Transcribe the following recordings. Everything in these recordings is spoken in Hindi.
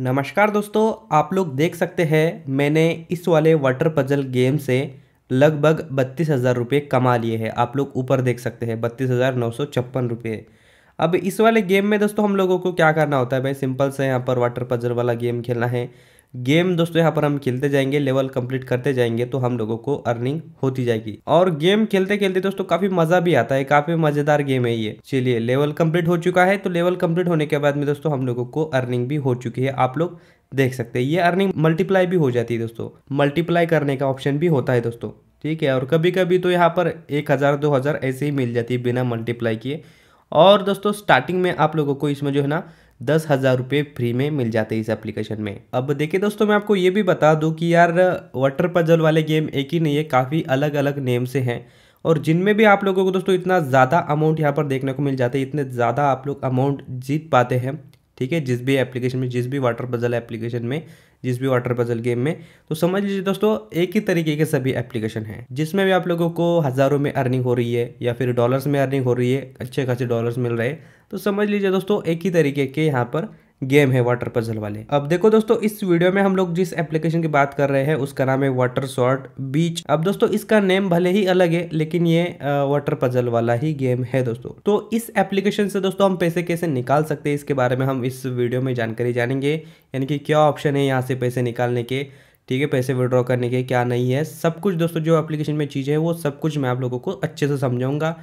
नमस्कार दोस्तों आप लोग देख सकते हैं मैंने इस वाले वाटर पजल गेम से लगभग बत्तीस हज़ार रुपये कमा लिए हैं आप लोग ऊपर देख सकते हैं बत्तीस हज़ार नौ सौ छप्पन रुपये अब इस वाले गेम में दोस्तों हम लोगों को क्या करना होता है भाई सिंपल से यहाँ पर वाटर पजल वाला गेम खेलना है गेम दोस्तों यहाँ पर हम खेलते जाएंगे लेवल कंप्लीट करते जाएंगे तो हम लोगों को अर्निंग होती जाएगी और गेम खेलते खेलते दोस्तों काफी मजा भी आता है काफी मजेदार गेम है ये चलिए लेवल कंप्लीट हो चुका है तो लेवल कंप्लीट होने के बाद में दोस्तों हम लोगों को अर्निंग भी हो चुकी है आप लोग देख सकते हैं ये अर्निंग मल्टीप्लाई भी हो जाती है दोस्तों मल्टीप्लाई करने का ऑप्शन भी होता है दोस्तों ठीक है और कभी कभी तो यहाँ पर एक हज़ार दो हज़ार ऐसे ही मिल जाती है बिना मल्टीप्लाई किए और दोस्तों स्टार्टिंग में आप लोगों को इसमें जो है ना दस हज़ार रुपये फ्री में मिल जाते हैं इस एप्लीकेशन में अब देखिए दोस्तों मैं आपको ये भी बता दूँ कि यार वाटर पजल वाले गेम एक ही नहीं है काफ़ी अलग अलग नेम से हैं और जिनमें भी आप लोगों को दोस्तों इतना ज़्यादा अमाउंट यहाँ पर देखने को मिल जाता है इतने ज़्यादा आप लोग अमाउंट जीत पाते हैं ठीक है जिस भी एप्लीकेशन में जिस भी वाटर पजल एप्लीकेशन में जिस भी वाटर पजल गेम में तो समझ लीजिए दोस्तों एक ही तरीके के सभी एप्लीकेशन हैं जिसमें भी आप लोगों को हज़ारों में अर्निंग हो रही है या फिर डॉलर्स में अर्निंग हो रही है अच्छे खासे डॉलर्स मिल रहे हैं तो समझ लीजिए दोस्तों एक ही तरीके के यहाँ पर गेम है वाटर पजल वाले अब देखो दोस्तों इस वीडियो में हम लोग जिस एप्लीकेशन की बात कर रहे हैं उसका नाम है वाटर शॉर्ट बीच अब दोस्तों इसका नेम भले ही अलग है लेकिन ये वाटर पजल वाला ही गेम है दोस्तों तो इस एप्लीकेशन से दोस्तों हम पैसे कैसे निकाल सकते हैं इसके बारे में हम इस वीडियो में जानकारी जानेंगे यानी कि क्या ऑप्शन है यहाँ से पैसे निकालने के ठीक है पैसे विड्रॉ करने के क्या नहीं है सब कुछ दोस्तों जो एप्लीकेशन में चीजें है वो सब कुछ मैं आप लोगों को अच्छे से समझाऊंगा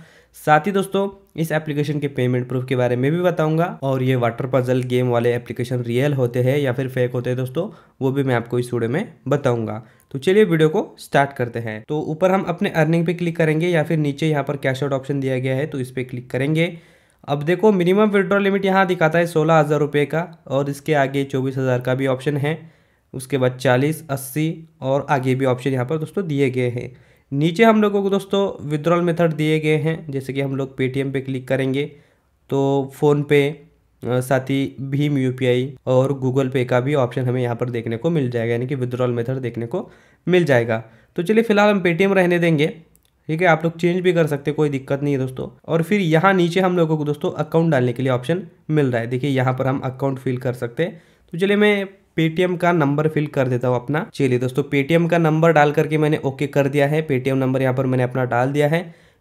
साथ ही दोस्तों इस एप्लीकेशन के पेमेंट प्रूफ के बारे में भी बताऊंगा और ये वाटर पजल गेम वाले एप्लीकेशन रियल होते हैं या फिर फेक होते हैं दोस्तों वो भी मैं आपको इस वीडियो में बताऊंगा तो चलिए वीडियो को स्टार्ट करते हैं तो ऊपर हम अपने अर्निंग पे क्लिक करेंगे या फिर नीचे यहाँ पर कैश आउट ऑप्शन दिया गया है तो इस पर क्लिक करेंगे अब देखो मिनिमम विड्रॉ लिमिट यहाँ दिखाता है सोलह हज़ार रुपये का और इसके आगे चौबीस हज़ार का भी ऑप्शन है उसके बाद चालीस अस्सी और आगे भी ऑप्शन यहाँ पर दोस्तों दिए गए हैं नीचे हम लोगों को दोस्तों विद्रॉल मेथड दिए गए हैं जैसे कि हम लोग पेटीएम पे क्लिक करेंगे तो फ़ोनपे साथ ही भीम यू और गूगल पे का भी ऑप्शन हमें यहाँ पर देखने को मिल जाएगा यानी कि विद्रॉल मेथड देखने को मिल जाएगा तो चलिए फिलहाल हम पेटीएम रहने देंगे ठीक है आप लोग चेंज भी कर सकते कोई दिक्कत नहीं है दोस्तों और फिर यहाँ नीचे हम लोगों को दोस्तों अकाउंट डालने के लिए ऑप्शन मिल रहा है देखिए यहाँ पर हम अकाउंट फिल कर सकते हैं तो चलिए मैं पेटीएम का नंबर फिल कर देता हूँ अपना चलिए दोस्तों पेटीएम का नंबर डाल करके मैंने ओके कर दिया है पेटीएम नंबर यहाँ पर मैंने अपना डाल दिया है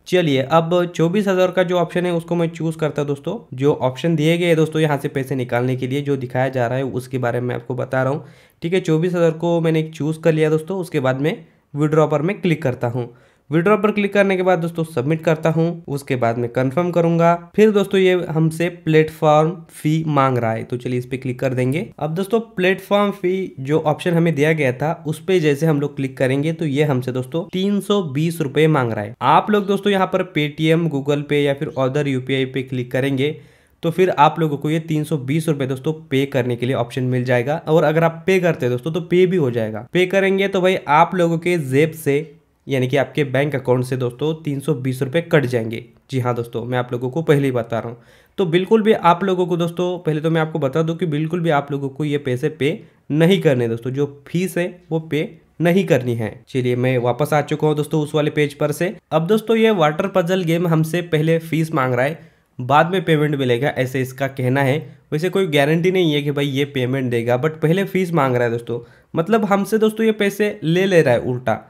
चलिए अब चौबीस हज़ार का जो ऑप्शन है उसको मैं चूज़ करता हूँ दोस्तों जो ऑप्शन दिए गए दोस्तों यहाँ से पैसे निकालने के लिए जो दिखाया जा रहा है उसके बारे में आपको बता रहा हूँ ठीक है चौबीस हज़ार को मैंने चूज़ कर लिया दोस्तों उसके बाद में विड्रॉ पर मैं क्लिक करता हूँ विड्रॉ पर क्लिक करने के बाद दोस्तों सबमिट करता हूँ उसके बाद में कंफर्म करूंगा फिर दोस्तों ये हमसे प्लेटफॉर्म फी मांग रहा है तो चलिए इस पे क्लिक कर देंगे अब दोस्तों प्लेटफॉर्म फी जो ऑप्शन हमें दिया गया था उस पर जैसे हम लोग क्लिक करेंगे तो ये हमसे दोस्तों तीन सौ बीस मांग रहा है आप लोग दोस्तों यहाँ पर पेटीएम गूगल पे या फिर अदर यूपीआई पे क्लिक करेंगे तो फिर आप लोगों को ये तीन सौ बीस दोस्तों पे करने के लिए ऑप्शन मिल जाएगा और अगर आप पे करते हैं दोस्तों तो पे भी हो जाएगा पे करेंगे तो भाई आप लोगों के जेब से यानी कि आपके बैंक अकाउंट से दोस्तों तीन सौ बीस रुपये कट जाएंगे जी हाँ दोस्तों मैं आप लोगों को पहले ही बता रहा हूँ तो बिल्कुल भी आप लोगों को दोस्तों पहले तो मैं आपको बता दूँ कि बिल्कुल भी आप लोगों को ये पैसे पे नहीं करने दोस्तों जो फीस है वो पे नहीं करनी है चलिए मैं वापस आ चुका हूँ दोस्तों उस वाले पेज पर से अब दोस्तों ये वाटर पजल गेम हमसे पहले फीस मांग रहा है बाद में पेमेंट मिलेगा ऐसे इसका कहना है वैसे कोई गारंटी नहीं है कि भाई ये पेमेंट देगा बट पहले फीस मांग रहा है दोस्तों मतलब हमसे दोस्तों ये पैसे ले ले रहा है उल्टा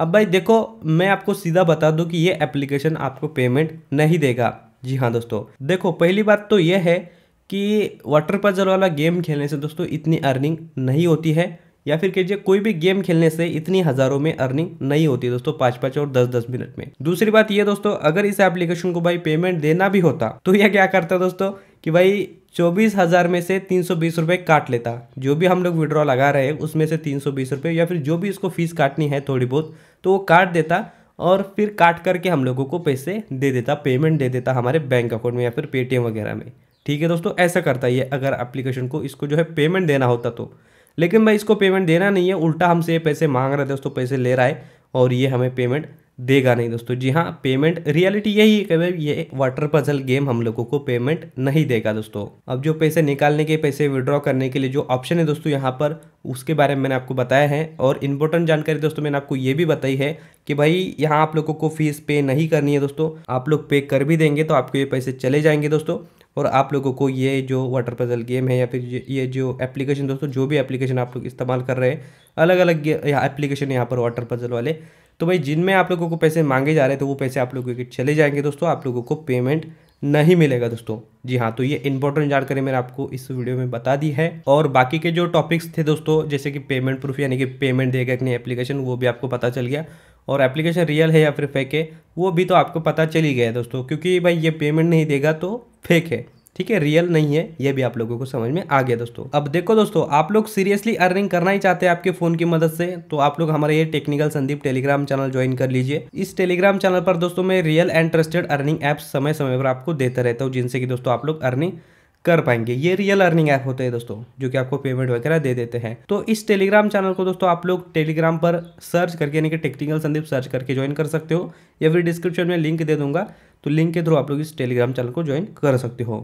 अब भाई देखो मैं आपको सीधा बता दूं कि ये एप्लीकेशन आपको पेमेंट नहीं देगा जी हाँ दोस्तों देखो पहली बात तो यह है कि वाटर पजल वाला गेम खेलने से दोस्तों इतनी अर्निंग नहीं होती है या फिर कहिए कोई भी गेम खेलने से इतनी हज़ारों में अर्निंग नहीं होती दोस्तों पाँच पाँच और दस दस मिनट में दूसरी बात ये दोस्तों अगर इस एप्लीकेशन को भाई पेमेंट देना भी होता तो यह क्या करता दोस्तों कि भाई चौबीस हज़ार में से तीन सौ बीस रुपये काट लेता जो भी हम लोग विड्रॉ लगा रहे हैं उसमें से तीन सौ बीस रुपये या फिर जो भी इसको फीस काटनी है थोड़ी बहुत तो वो काट देता और फिर काट करके हम लोगों को पैसे दे देता पेमेंट दे देता हमारे बैंक अकाउंट में या फिर पेटीएम वगैरह में ठीक है दोस्तों ऐसा करता है ये अगर एप्लीकेशन को इसको जो है पेमेंट देना होता तो लेकिन भाई इसको पेमेंट देना नहीं है उल्टा हमसे ये पैसे मांग रहे थे दोस्तों पैसे ले रहा है और ये हमें पेमेंट देगा नहीं दोस्तों जी हाँ पेमेंट रियलिटी यही है कि भाई ये वाटर पजल गेम हम लोगों को पेमेंट नहीं देगा दोस्तों अब जो पैसे निकालने के पैसे विड्रॉ करने के लिए जो ऑप्शन है दोस्तों यहाँ पर उसके बारे में मैंने आपको बताया है और इम्पोर्टेंट जानकारी दोस्तों मैंने आपको ये भी बताई है कि भाई यहाँ आप लोगों को फीस पे नहीं करनी है दोस्तों आप लोग पे कर भी देंगे तो आपको ये पैसे चले जाएंगे दोस्तों और आप लोगों को ये जो वाटर पजल गेम है या फिर ये जो एप्लीकेशन दोस्तों जो भी एप्लीकेशन आप लोग इस्तेमाल कर रहे हैं अलग अलग एप्लीकेशन यहाँ पर वाटर पजल वाले तो भाई जिनमें आप लोगों को पैसे मांगे जा रहे थे तो वो पैसे आप लोगों के चले जाएंगे दोस्तों आप लोगों को पेमेंट नहीं मिलेगा दोस्तों जी हाँ तो ये इंपॉर्टेंट जानकारी मैंने आपको इस वीडियो में बता दी है और बाकी के जो टॉपिक्स थे दोस्तों जैसे कि पेमेंट प्रूफ यानी कि पेमेंट देगा अपनी एप्लीकेशन वो भी आपको पता चल गया और एप्लीकेशन रियल है या फिर फेक है वो भी तो आपको पता चल ही गया दोस्तों क्योंकि भाई ये पेमेंट नहीं देगा तो फेक है ठीक है रियल नहीं है ये भी आप लोगों को समझ में आ गया दोस्तों अब देखो दोस्तों आप लोग सीरियसली अर्निंग करना ही चाहते हैं आपके फोन की मदद से तो आप लोग हमारे ये technical Sandeep Telegram channel join कर लीजिए इस टेलीग्राम चैनल पर दोस्तों मैं real and trusted earning app समय समय पर आपको देता रहता हूँ जिनसे कि दोस्तों आप लोग अर्निंग कर पाएंगे ये रियल अर्निंग ऐप होते हैं दोस्तों जो कि आपको पेमेंट वगैरह दे देते हैं तो इस टेलीग्राम चैनल को दोस्तों आप लोग टेलीग्राम पर सर्च करके यानी कि टेक्निकल संदीप सर्च करके ज्वाइन कर सकते हो या फिर डिस्क्रिप्शन में लिंक दे दूंगा तो लिंक के थ्रू आप लोग इस टेलीग्राम चैनल को ज्वाइन कर सकते हो